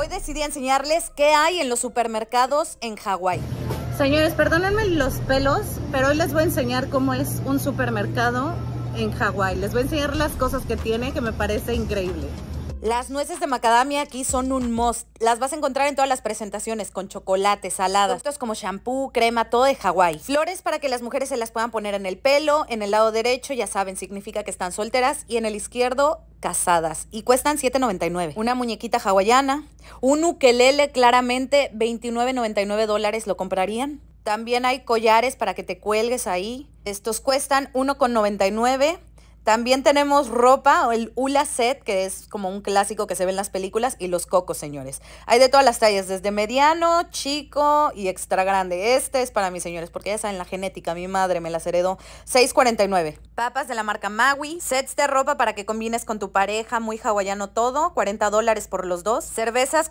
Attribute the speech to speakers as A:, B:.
A: Hoy decidí enseñarles qué hay en los supermercados en Hawái. Señores, perdónenme los pelos, pero hoy les voy a enseñar cómo es un supermercado en Hawái. Les voy a enseñar las cosas que tiene que me parece increíble. Las nueces de macadamia aquí son un must. Las vas a encontrar en todas las presentaciones, con chocolate, saladas, productos como shampoo, crema, todo de Hawái. Flores para que las mujeres se las puedan poner en el pelo, en el lado derecho, ya saben, significa que están solteras, y en el izquierdo, casadas. Y cuestan $7.99. Una muñequita hawaiana, un ukelele claramente, $29.99 dólares lo comprarían. También hay collares para que te cuelgues ahí. Estos cuestan $1.99 también tenemos ropa, el hula set, que es como un clásico que se ve en las películas, y los cocos, señores. Hay de todas las tallas, desde mediano, chico y extra grande. Este es para mis señores, porque ya saben la genética, mi madre me las heredó. 6.49. Papas de la marca Maui, sets de ropa para que combines con tu pareja, muy hawaiano todo, 40 dólares por los dos. Cervezas